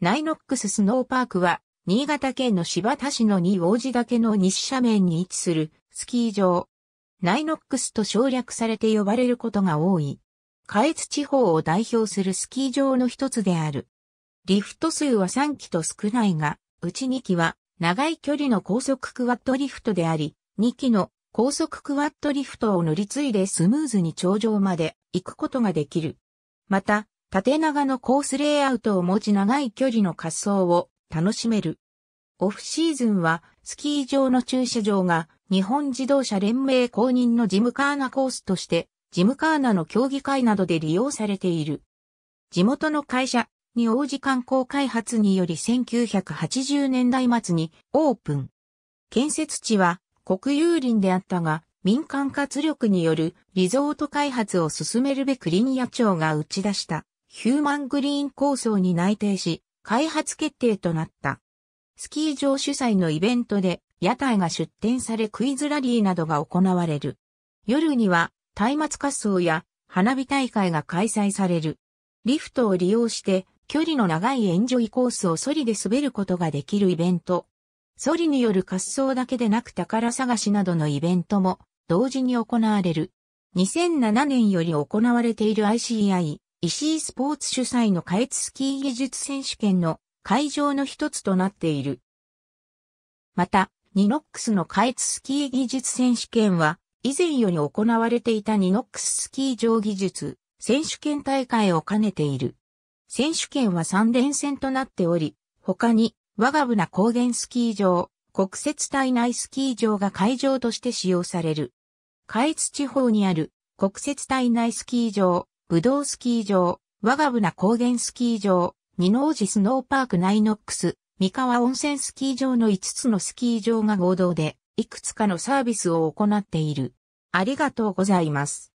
ナイノックススノーパークは、新潟県の柴田市の二王子岳の西斜面に位置するスキー場。ナイノックスと省略されて呼ばれることが多い。下越地方を代表するスキー場の一つである。リフト数は3機と少ないが、うち2機は長い距離の高速クワットリフトであり、2機の高速クワットリフトを乗り継いでスムーズに頂上まで行くことができる。また、縦長のコースレイアウトを持ち長い距離の滑走を楽しめる。オフシーズンはスキー場の駐車場が日本自動車連盟公認のジムカーナコースとしてジムカーナの競技会などで利用されている。地元の会社に応じ観光開発により1980年代末にオープン。建設地は国有林であったが民間活力によるリゾート開発を進めるべくリニア庁が打ち出したヒューマングリーン構想に内定し、開発決定となった。スキー場主催のイベントで、屋台が出展されクイズラリーなどが行われる。夜には、松明滑走や花火大会が開催される。リフトを利用して、距離の長いエンジョイコースをソリで滑ることができるイベント。ソリによる滑走だけでなく宝探しなどのイベントも同時に行われる。2007年より行われている ICI 石井スポーツ主催の下越スキー技術選手権の会場の一つとなっている。また、ニノックスの下越スキー技術選手権は、以前より行われていたニノックススキー場技術選手権大会を兼ねている。選手権は3連戦となっており、他に、我が船高原スキー場、国設体内スキー場が会場として使用される。下越地方にある国設体内スキー場、武道スキー場、我が部な高原スキー場、二王子スノーパークナイノックス、三河温泉スキー場の5つのスキー場が合同で、いくつかのサービスを行っている。ありがとうございます。